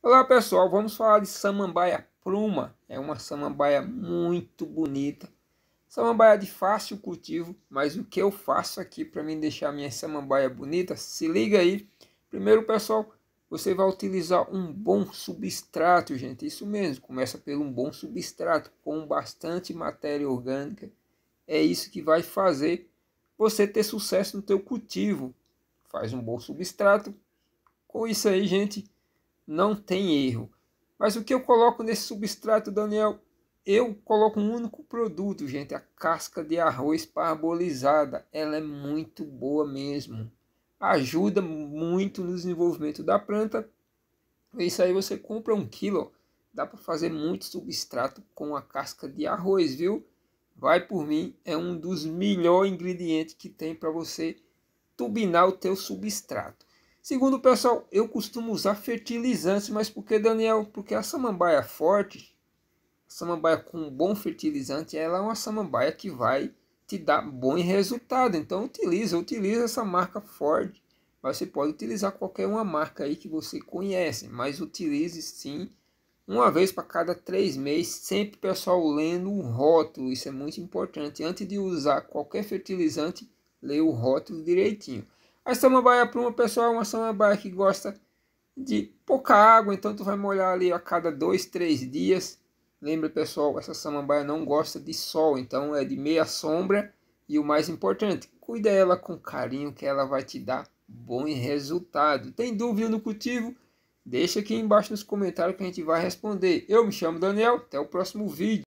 Olá pessoal, vamos falar de samambaia pruma. É uma samambaia muito bonita. Samambaia de fácil cultivo, mas o que eu faço aqui para me deixar minha samambaia bonita? Se liga aí. Primeiro pessoal, você vai utilizar um bom substrato, gente. Isso mesmo, começa pelo um bom substrato com bastante matéria orgânica. É isso que vai fazer você ter sucesso no teu cultivo. Faz um bom substrato. Com isso aí, gente, não tem erro. Mas o que eu coloco nesse substrato, Daniel? Eu coloco um único produto, gente, a casca de arroz parbolizada. Ela é muito boa mesmo. Ajuda muito no desenvolvimento da planta. Isso aí você compra um quilo, dá para fazer muito substrato com a casca de arroz, viu? Vai por mim, é um dos melhores ingredientes que tem para você tubinar o teu substrato. Segundo, pessoal, eu costumo usar fertilizantes, mas por que, Daniel? Porque a samambaia forte, a samambaia com um bom fertilizante, ela é uma samambaia que vai te dar bom resultado. Então, utiliza, utiliza essa marca Ford. Mas você pode utilizar qualquer uma marca aí que você conhece, mas utilize sim uma vez para cada três meses, sempre pessoal lendo o rótulo, isso é muito importante. Antes de usar qualquer fertilizante, leia o rótulo direitinho. A samambaia pluma, pessoal, é uma samambaia que gosta de pouca água, então tu vai molhar ali a cada dois, três dias. Lembra, pessoal, essa samambaia não gosta de sol, então é de meia sombra. E o mais importante, cuida ela com carinho que ela vai te dar bons resultados. Tem dúvida no cultivo? Deixa aqui embaixo nos comentários que a gente vai responder. Eu me chamo Daniel, até o próximo vídeo.